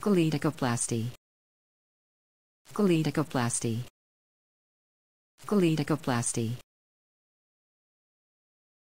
Galidicoplasty. Galidicoplasty. Galidicoplasty.